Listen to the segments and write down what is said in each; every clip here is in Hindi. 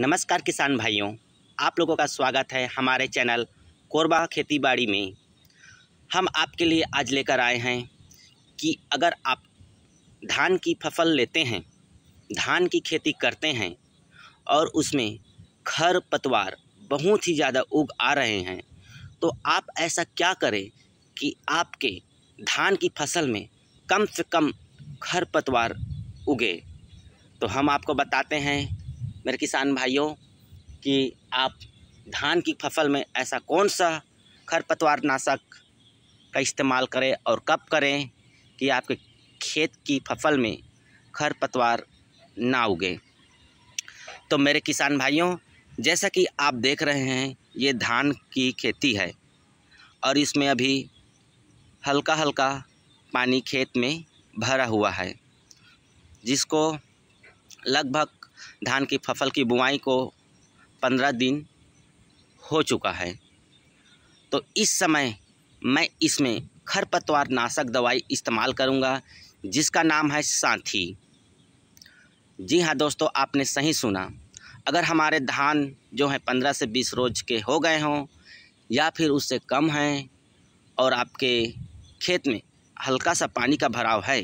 नमस्कार किसान भाइयों आप लोगों का स्वागत है हमारे चैनल कोरबा खेती बाड़ी में हम आपके लिए आज लेकर आए हैं कि अगर आप धान की फसल लेते हैं धान की खेती करते हैं और उसमें खर पतवार बहुत ही ज़्यादा उग आ रहे हैं तो आप ऐसा क्या करें कि आपके धान की फसल में कम से कम खर पतवार उगे तो हम आपको बताते हैं मेरे किसान भाइयों कि आप धान की फसल में ऐसा कौन सा खरपतवार नाशक का इस्तेमाल करें और कब करें कि आपके खेत की फसल में खरपतवार ना उगे तो मेरे किसान भाइयों जैसा कि आप देख रहे हैं ये धान की खेती है और इसमें अभी हल्का हल्का पानी खेत में भरा हुआ है जिसको लगभग धान की फसल की बुआई को पंद्रह दिन हो चुका है तो इस समय मैं इसमें खरपतवार नाशक दवाई इस्तेमाल करूंगा जिसका नाम है साथी जी हाँ दोस्तों आपने सही सुना अगर हमारे धान जो हैं पंद्रह से बीस रोज के हो गए हों या फिर उससे कम हैं और आपके खेत में हल्का सा पानी का भराव है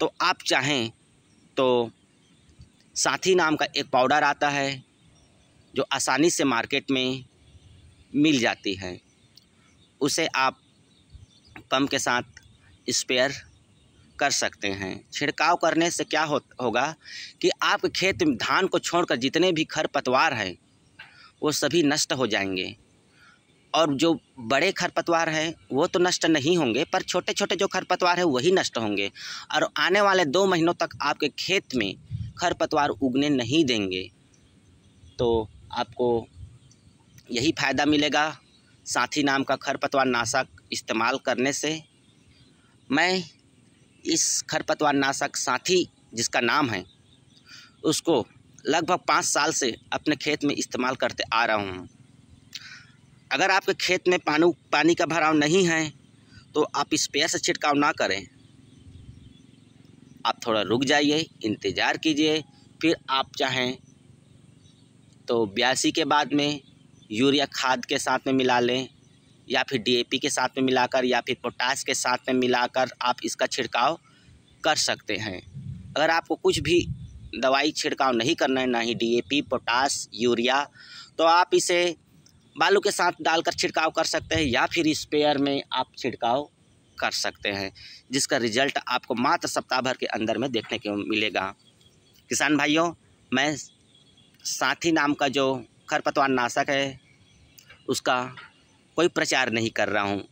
तो आप चाहें तो साथी नाम का एक पाउडर आता है जो आसानी से मार्केट में मिल जाती है उसे आप कम के साथ स्पेयर कर सकते हैं छिड़काव करने से क्या हो, होगा कि आपके खेत में धान को छोड़कर जितने भी खर पतवार हैं वो सभी नष्ट हो जाएंगे और जो बड़े खरपतवार हैं वो तो नष्ट नहीं होंगे पर छोटे छोटे जो खरपतवार हैं वही नष्ट होंगे और आने वाले दो महीनों तक आपके खेत में खरपतवार उगने नहीं देंगे तो आपको यही फ़ायदा मिलेगा साथी नाम का खरपतवार नाशक इस्तेमाल करने से मैं इस खरपतवार नाशक साथी जिसका नाम है उसको लगभग पाँच साल से अपने खेत में इस्तेमाल करते आ रहा हूँ अगर आपके खेत में पानी पानी का भराव नहीं है तो आप स्पेयर से छिड़काव ना करें आप थोड़ा रुक जाइए इंतज़ार कीजिए फिर आप चाहें तो बयासी के बाद में यूरिया खाद के साथ में मिला लें या फिर डीएपी के साथ में मिलाकर या फिर पोटास के साथ में मिलाकर आप इसका छिड़काव कर सकते हैं अगर आपको कुछ भी दवाई छिड़काव नहीं करना है ना ही डीएपी पोटास यूरिया तो आप इसे बालू के साथ डालकर छिड़काव कर सकते हैं या फिर स्पेयर में आप छिड़काव कर सकते हैं जिसका रिजल्ट आपको मात्र सप्ताह भर के अंदर में देखने को मिलेगा किसान भाइयों मैं साथी नाम का जो खरपतवार नाशक है उसका कोई प्रचार नहीं कर रहा हूँ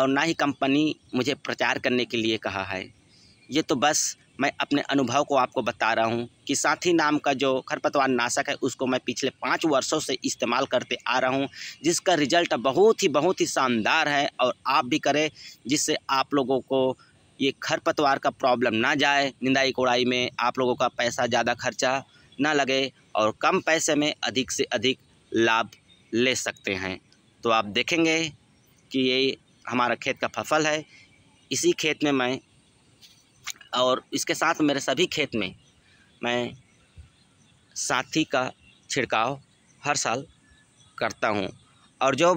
और ना ही कंपनी मुझे प्रचार करने के लिए कहा है ये तो बस मैं अपने अनुभव को आपको बता रहा हूँ कि साथी नाम का जो खरपतवार नाशक है उसको मैं पिछले पाँच वर्षों से इस्तेमाल करते आ रहा हूँ जिसका रिजल्ट बहुत ही बहुत ही शानदार है और आप भी करें जिससे आप लोगों को ये खरपतवार का प्रॉब्लम ना जाए निंदाई कोड़ाई में आप लोगों का पैसा ज़्यादा खर्चा ना लगे और कम पैसे में अधिक से अधिक लाभ ले सकते हैं तो आप देखेंगे कि ये हमारा खेत का फसल है इसी खेत में मैं और इसके साथ मेरे सभी खेत में मैं साथी का छिड़काव हर साल करता हूँ और जो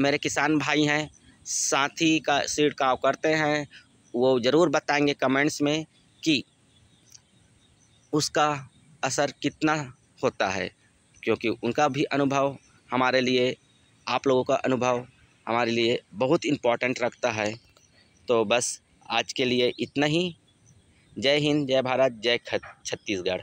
मेरे किसान भाई हैं साथी का छिड़काव करते हैं वो ज़रूर बताएंगे कमेंट्स में कि उसका असर कितना होता है क्योंकि उनका भी अनुभव हमारे लिए आप लोगों का अनुभव हमारे लिए बहुत इम्पॉर्टेंट रखता है तो बस आज के लिए इतना ही जय हिंद जय भारत जय छत्तीसगढ़